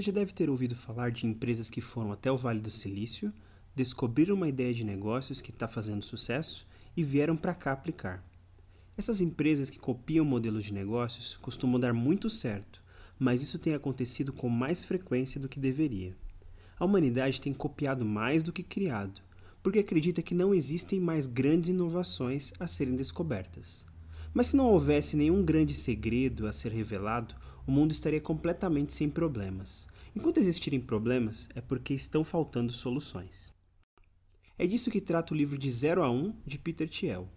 Você já deve ter ouvido falar de empresas que foram até o Vale do Silício, descobriram uma ideia de negócios que está fazendo sucesso e vieram para cá aplicar. Essas empresas que copiam modelos de negócios costumam dar muito certo, mas isso tem acontecido com mais frequência do que deveria. A humanidade tem copiado mais do que criado, porque acredita que não existem mais grandes inovações a serem descobertas. Mas se não houvesse nenhum grande segredo a ser revelado, o mundo estaria completamente sem problemas. Enquanto existirem problemas, é porque estão faltando soluções. É disso que trata o livro De Zero a Um, de Peter Thiel.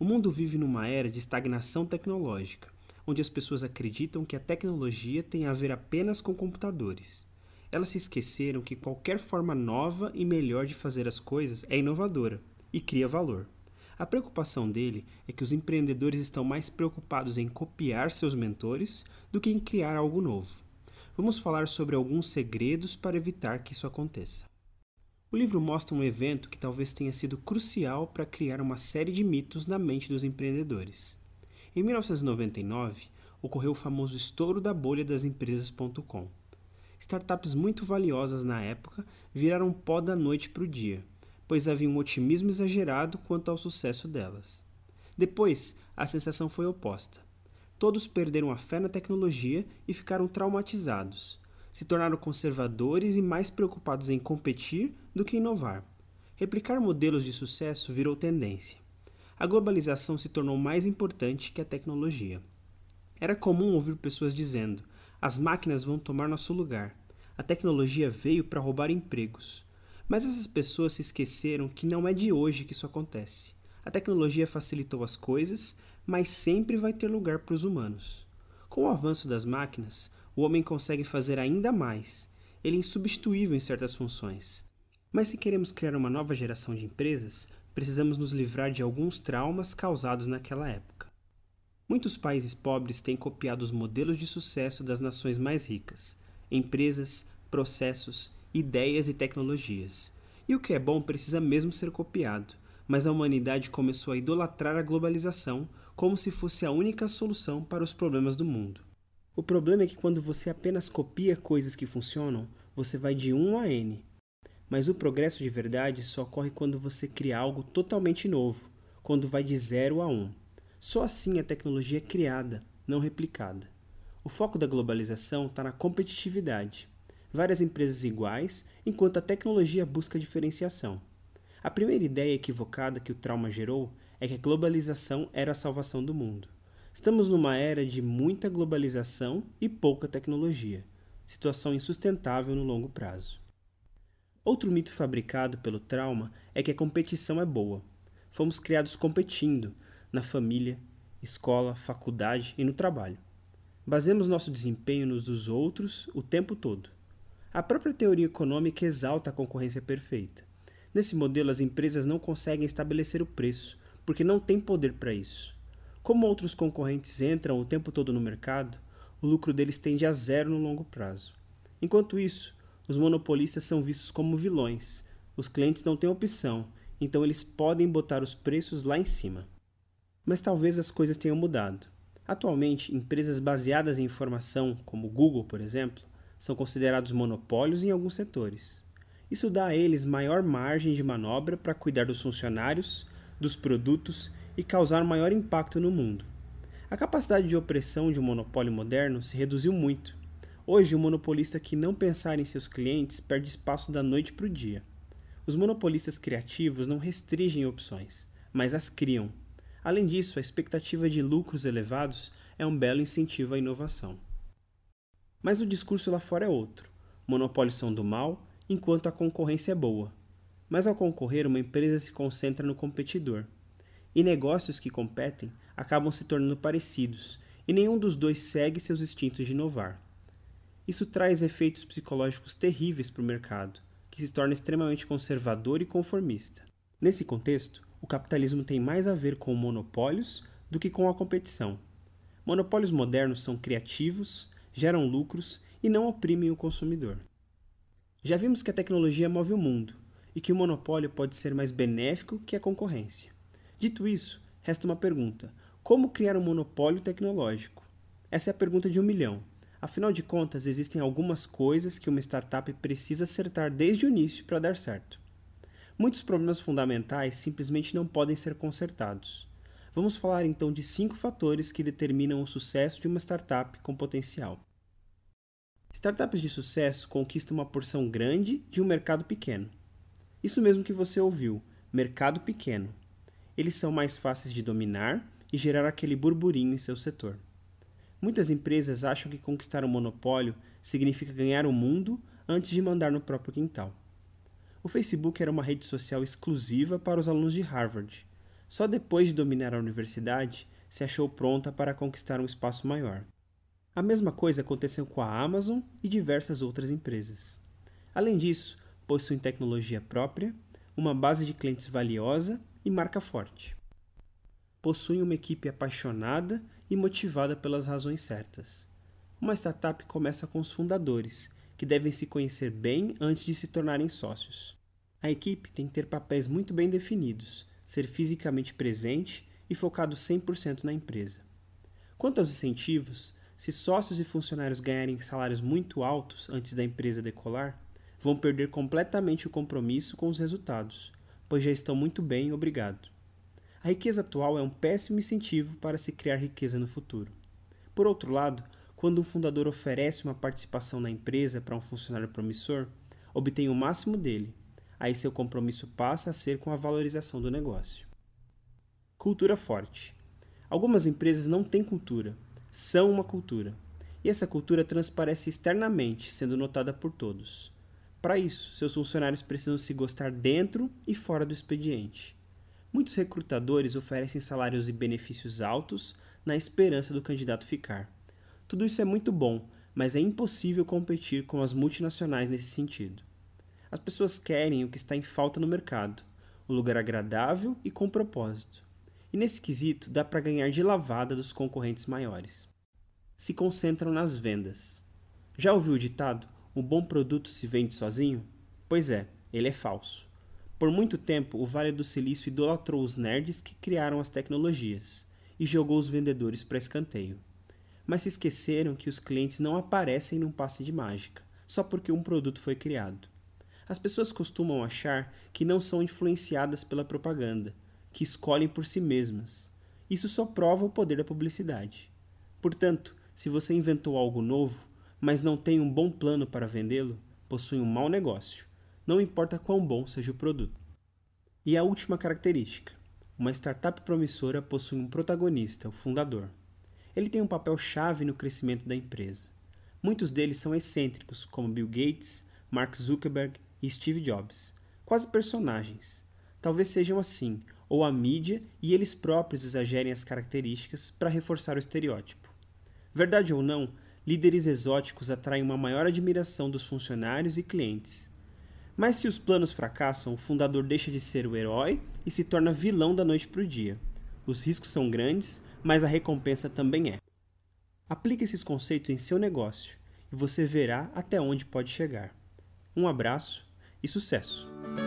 O mundo vive numa era de estagnação tecnológica, onde as pessoas acreditam que a tecnologia tem a ver apenas com computadores. Elas se esqueceram que qualquer forma nova e melhor de fazer as coisas é inovadora e cria valor. A preocupação dele é que os empreendedores estão mais preocupados em copiar seus mentores do que em criar algo novo. Vamos falar sobre alguns segredos para evitar que isso aconteça. O livro mostra um evento que talvez tenha sido crucial para criar uma série de mitos na mente dos empreendedores. Em 1999, ocorreu o famoso estouro da bolha das empresas.com. Startups muito valiosas na época viraram pó da noite para o dia pois havia um otimismo exagerado quanto ao sucesso delas. Depois, a sensação foi oposta. Todos perderam a fé na tecnologia e ficaram traumatizados. Se tornaram conservadores e mais preocupados em competir do que inovar. Replicar modelos de sucesso virou tendência. A globalização se tornou mais importante que a tecnologia. Era comum ouvir pessoas dizendo: as máquinas vão tomar nosso lugar. A tecnologia veio para roubar empregos. Mas essas pessoas se esqueceram que não é de hoje que isso acontece. A tecnologia facilitou as coisas, mas sempre vai ter lugar para os humanos. Com o avanço das máquinas, o homem consegue fazer ainda mais. Ele é insubstituível em certas funções. Mas se queremos criar uma nova geração de empresas, precisamos nos livrar de alguns traumas causados naquela época. Muitos países pobres têm copiado os modelos de sucesso das nações mais ricas. Empresas, processos ideias e tecnologias. E o que é bom precisa mesmo ser copiado, mas a humanidade começou a idolatrar a globalização como se fosse a única solução para os problemas do mundo. O problema é que quando você apenas copia coisas que funcionam, você vai de 1 a N. Mas o progresso de verdade só ocorre quando você cria algo totalmente novo, quando vai de 0 a 1. Só assim a tecnologia é criada, não replicada. O foco da globalização está na competitividade várias empresas iguais, enquanto a tecnologia busca diferenciação. A primeira ideia equivocada que o trauma gerou é que a globalização era a salvação do mundo. Estamos numa era de muita globalização e pouca tecnologia, situação insustentável no longo prazo. Outro mito fabricado pelo trauma é que a competição é boa. Fomos criados competindo na família, escola, faculdade e no trabalho. Baseamos nosso desempenho nos dos outros o tempo todo. A própria teoria econômica exalta a concorrência perfeita. Nesse modelo, as empresas não conseguem estabelecer o preço, porque não têm poder para isso. Como outros concorrentes entram o tempo todo no mercado, o lucro deles tende a zero no longo prazo. Enquanto isso, os monopolistas são vistos como vilões. Os clientes não têm opção, então eles podem botar os preços lá em cima. Mas talvez as coisas tenham mudado. Atualmente, empresas baseadas em informação, como Google, por exemplo, são considerados monopólios em alguns setores. Isso dá a eles maior margem de manobra para cuidar dos funcionários, dos produtos e causar maior impacto no mundo. A capacidade de opressão de um monopólio moderno se reduziu muito. Hoje, o um monopolista que não pensar em seus clientes perde espaço da noite para o dia. Os monopolistas criativos não restringem opções, mas as criam. Além disso, a expectativa de lucros elevados é um belo incentivo à inovação. Mas o discurso lá fora é outro. Monopólios são do mal, enquanto a concorrência é boa. Mas ao concorrer, uma empresa se concentra no competidor. E negócios que competem acabam se tornando parecidos, e nenhum dos dois segue seus instintos de inovar. Isso traz efeitos psicológicos terríveis para o mercado, que se torna extremamente conservador e conformista. Nesse contexto, o capitalismo tem mais a ver com monopólios do que com a competição. Monopólios modernos são criativos, geram lucros e não oprimem o consumidor. Já vimos que a tecnologia move o mundo e que o monopólio pode ser mais benéfico que a concorrência. Dito isso, resta uma pergunta: como criar um monopólio tecnológico? Essa é a pergunta de um milhão. Afinal de contas, existem algumas coisas que uma startup precisa acertar desde o início para dar certo. Muitos problemas fundamentais simplesmente não podem ser consertados. Vamos falar então de cinco fatores que determinam o sucesso de uma startup com potencial. Startups de sucesso conquistam uma porção grande de um mercado pequeno. Isso mesmo que você ouviu, mercado pequeno. Eles são mais fáceis de dominar e gerar aquele burburinho em seu setor. Muitas empresas acham que conquistar um monopólio significa ganhar o mundo antes de mandar no próprio quintal. O Facebook era uma rede social exclusiva para os alunos de Harvard só depois de dominar a universidade se achou pronta para conquistar um espaço maior. A mesma coisa aconteceu com a Amazon e diversas outras empresas. Além disso, possuem tecnologia própria, uma base de clientes valiosa e marca forte. Possuem uma equipe apaixonada e motivada pelas razões certas. Uma startup começa com os fundadores, que devem se conhecer bem antes de se tornarem sócios. A equipe tem que ter papéis muito bem definidos ser fisicamente presente e focado 100% na empresa. Quanto aos incentivos, se sócios e funcionários ganharem salários muito altos antes da empresa decolar, vão perder completamente o compromisso com os resultados, pois já estão muito bem, obrigado. A riqueza atual é um péssimo incentivo para se criar riqueza no futuro. Por outro lado, quando um fundador oferece uma participação na empresa para um funcionário promissor, obtém o máximo dele, aí seu compromisso passa a ser com a valorização do negócio. Cultura forte. Algumas empresas não têm cultura, são uma cultura. E essa cultura transparece externamente, sendo notada por todos. Para isso, seus funcionários precisam se gostar dentro e fora do expediente. Muitos recrutadores oferecem salários e benefícios altos na esperança do candidato ficar. Tudo isso é muito bom, mas é impossível competir com as multinacionais nesse sentido. As pessoas querem o que está em falta no mercado, um lugar agradável e com propósito. E nesse quesito dá para ganhar de lavada dos concorrentes maiores. Se concentram nas vendas. Já ouviu o ditado: um bom produto se vende sozinho? Pois é, ele é falso. Por muito tempo, o Vale do Silício idolatrou os nerds que criaram as tecnologias e jogou os vendedores para escanteio. Mas se esqueceram que os clientes não aparecem num passe de mágica, só porque um produto foi criado. As pessoas costumam achar que não são influenciadas pela propaganda, que escolhem por si mesmas. Isso só prova o poder da publicidade. Portanto, se você inventou algo novo, mas não tem um bom plano para vendê-lo, possui um mau negócio, não importa quão bom seja o produto. E a última característica: uma startup promissora possui um protagonista, o fundador. Ele tem um papel chave no crescimento da empresa. Muitos deles são excêntricos, como Bill Gates, Mark Zuckerberg e Steve Jobs, quase personagens. Talvez sejam assim, ou a mídia e eles próprios exagerem as características para reforçar o estereótipo. Verdade ou não, líderes exóticos atraem uma maior admiração dos funcionários e clientes. Mas se os planos fracassam, o fundador deixa de ser o herói e se torna vilão da noite para o dia. Os riscos são grandes, mas a recompensa também é. Aplique esses conceitos em seu negócio e você verá até onde pode chegar. Um abraço e sucesso!